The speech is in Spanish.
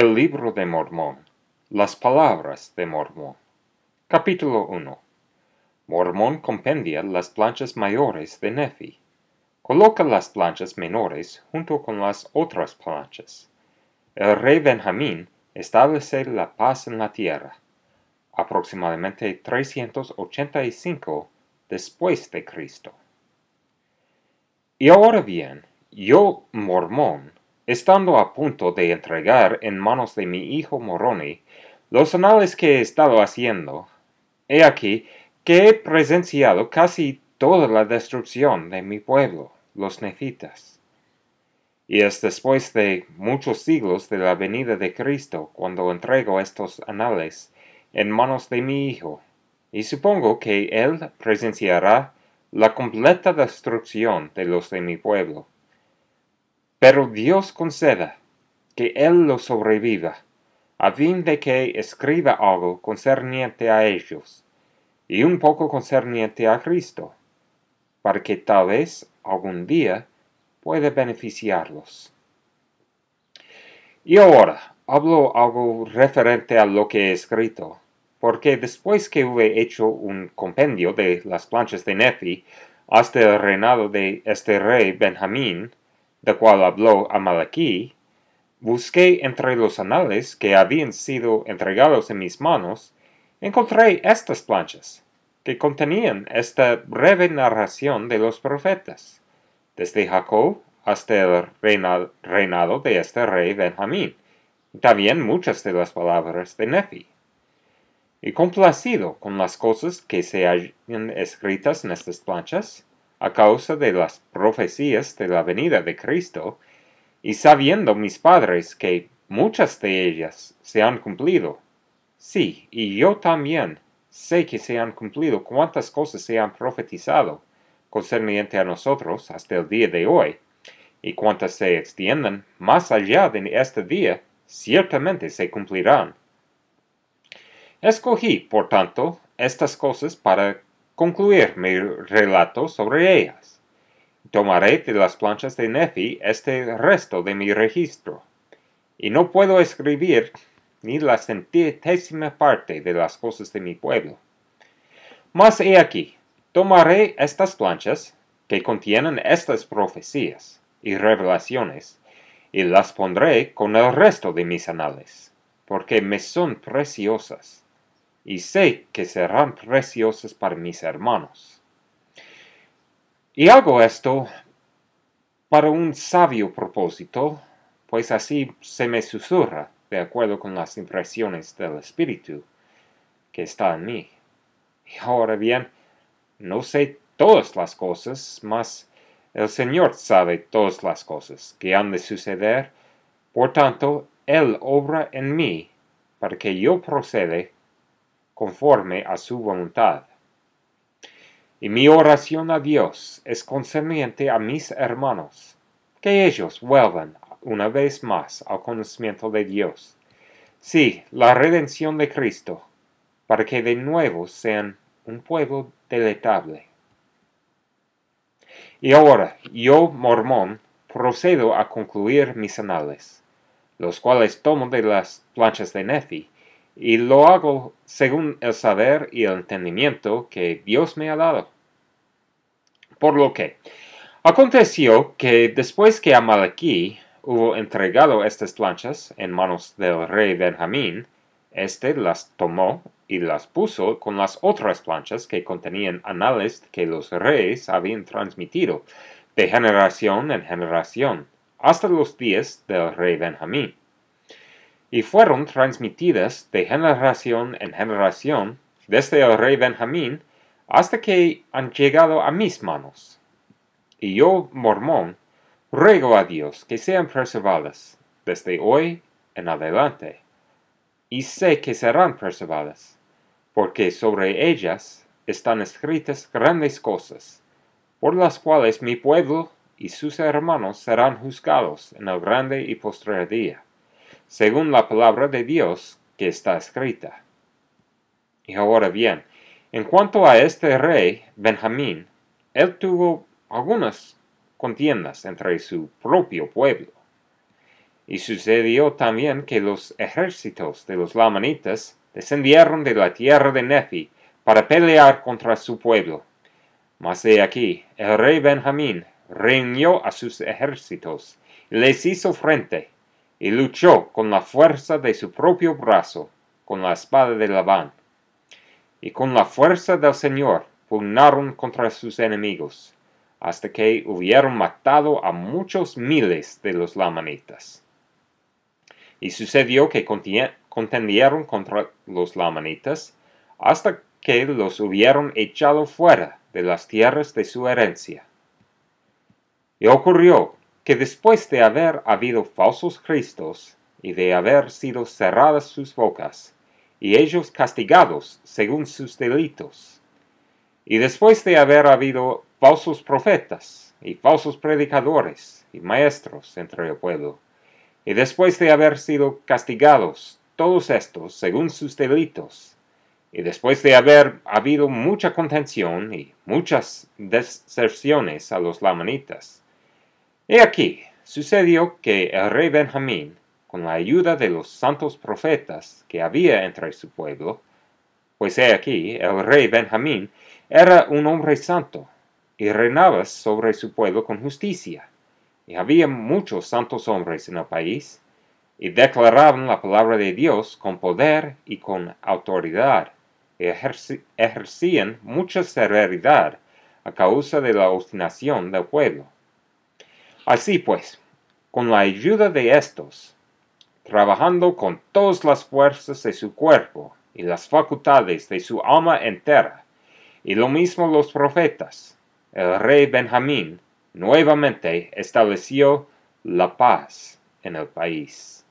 El libro de Mormón. Las palabras de Mormón. Capítulo 1. Mormón compendia las planchas mayores de Nefi. Coloca las planchas menores junto con las otras planchas. El rey Benjamín establece la paz en la tierra. Aproximadamente 385 después de Cristo. Y ahora bien, yo, mormón, Estando a punto de entregar en manos de mi hijo Moroni los anales que he estado haciendo, he aquí que he presenciado casi toda la destrucción de mi pueblo, los nefitas. Y es después de muchos siglos de la venida de Cristo cuando entrego estos anales en manos de mi hijo, y supongo que él presenciará la completa destrucción de los de mi pueblo, pero Dios conceda que él lo sobreviva, a fin de que escriba algo concerniente a ellos, y un poco concerniente a Cristo, para que tal vez algún día pueda beneficiarlos. Y ahora hablo algo referente a lo que he escrito, porque después que hube hecho un compendio de las planchas de Nefi hasta el reinado de este rey Benjamín, de cual habló Amalaquí, busqué entre los anales que habían sido entregados en mis manos, encontré estas planchas, que contenían esta breve narración de los profetas, desde Jacob hasta el reinado de este rey Benjamín, y también muchas de las palabras de Nefi. Y complacido con las cosas que se hallan escritas en estas planchas, a causa de las profecías de la venida de Cristo, y sabiendo mis padres que muchas de ellas se han cumplido. Sí, y yo también sé que se han cumplido cuantas cosas se han profetizado concerniente a nosotros hasta el día de hoy, y cuantas se extiendan más allá de este día, ciertamente se cumplirán. Escogí, por tanto, estas cosas para concluir mi relato sobre ellas. Tomaré de las planchas de Nefi este resto de mi registro, y no puedo escribir ni la centésima parte de las cosas de mi pueblo. Mas he aquí, tomaré estas planchas, que contienen estas profecías y revelaciones, y las pondré con el resto de mis anales, porque me son preciosas y sé que serán preciosas para mis hermanos. Y hago esto para un sabio propósito, pues así se me susurra, de acuerdo con las impresiones del Espíritu que está en mí. Y ahora bien, no sé todas las cosas, mas el Señor sabe todas las cosas que han de suceder, por tanto, Él obra en mí para que yo procede conforme a su voluntad. Y mi oración a Dios es concerniente a mis hermanos, que ellos vuelvan una vez más al conocimiento de Dios. Sí, la redención de Cristo, para que de nuevo sean un pueblo deletable. Y ahora, yo, mormón, procedo a concluir mis anales, los cuales tomo de las planchas de Nefi, y lo hago según el saber y el entendimiento que Dios me ha dado. Por lo que, aconteció que después que Amalekí hubo entregado estas planchas en manos del rey Benjamín, éste las tomó y las puso con las otras planchas que contenían anales que los reyes habían transmitido de generación en generación, hasta los días del rey Benjamín y fueron transmitidas de generación en generación desde el rey Benjamín hasta que han llegado a mis manos. Y yo, mormón, ruego a Dios que sean preservadas desde hoy en adelante, y sé que serán preservadas, porque sobre ellas están escritas grandes cosas, por las cuales mi pueblo y sus hermanos serán juzgados en el grande y postrer día según la palabra de Dios que está escrita. Y ahora bien, en cuanto a este rey, Benjamín, él tuvo algunas contiendas entre su propio pueblo. Y sucedió también que los ejércitos de los lamanitas descendieron de la tierra de Nefi para pelear contra su pueblo. Mas he aquí, el rey Benjamín reunió a sus ejércitos y les hizo frente, y luchó con la fuerza de su propio brazo, con la espada de Labán, y con la fuerza del Señor pugnaron contra sus enemigos, hasta que hubieron matado a muchos miles de los lamanitas. Y sucedió que contendieron contra los lamanitas, hasta que los hubieron echado fuera de las tierras de su herencia. Y ocurrió que después de haber habido falsos cristos y de haber sido cerradas sus bocas, y ellos castigados según sus delitos, y después de haber habido falsos profetas y falsos predicadores y maestros entre el pueblo, y después de haber sido castigados todos estos según sus delitos, y después de haber habido mucha contención y muchas deserciones a los lamanitas, He aquí, sucedió que el rey Benjamín, con la ayuda de los santos profetas que había entre su pueblo, pues he aquí, el rey Benjamín era un hombre santo, y reinaba sobre su pueblo con justicia, y había muchos santos hombres en el país, y declaraban la palabra de Dios con poder y con autoridad, y ejercían mucha severidad a causa de la obstinación del pueblo. Así pues, con la ayuda de estos, trabajando con todas las fuerzas de su cuerpo y las facultades de su alma entera, y lo mismo los profetas, el rey Benjamín nuevamente estableció la paz en el país.